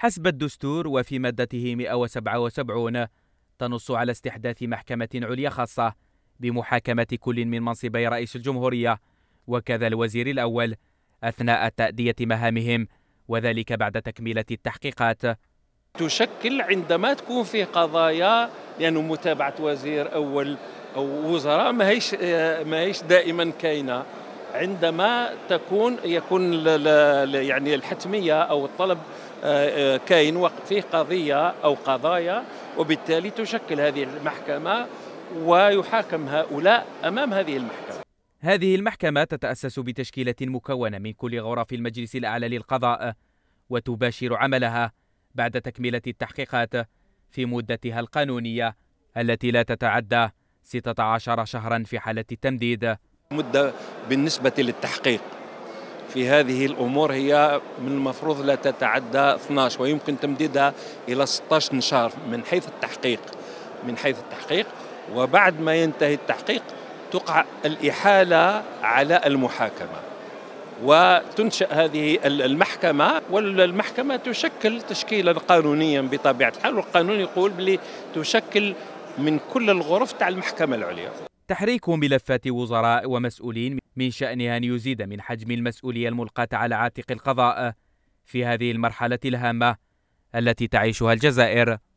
حسب الدستور وفي مادته 177 تنص على استحداث محكمة عليا خاصة بمحاكمة كل من منصبي رئيس الجمهورية وكذا الوزير الأول أثناء تأدية مهامهم وذلك بعد تكملة التحقيقات تشكل عندما تكون في قضايا لأنه يعني متابعة وزير أول أو وزراء ما هيش, ما هيش دائما كاينة عندما تكون يكون يعني الحتميه او الطلب آه، آه، كاين فيه قضيه او قضايا وبالتالي تشكل هذه المحكمه ويحاكم هؤلاء امام هذه المحكمه هذه المحكمه تتاسس بتشكيله مكونه من كل غرف المجلس الاعلى للقضاء وتباشر عملها بعد تكمله التحقيقات في مدتها القانونيه التي لا تتعدى 16 شهرا في حاله التمديد مدة بالنسبة للتحقيق في هذه الأمور هي من المفروض لا تتعدى 12 ويمكن تمديدها إلى 16 شهر من حيث التحقيق من حيث التحقيق وبعد ما ينتهي التحقيق تقع الإحالة على المحاكمة وتنشأ هذه المحكمة والمحكمة تشكل تشكيلا قانونيا بطبيعة الحال والقانون يقول بلي تشكل من كل الغرف تاع المحكمة العليا تحريك ملفات وزراء ومسؤولين من شأنها أن يزيد من حجم المسؤولية الملقاة على عاتق القضاء في هذه المرحلة الهامة التي تعيشها الجزائر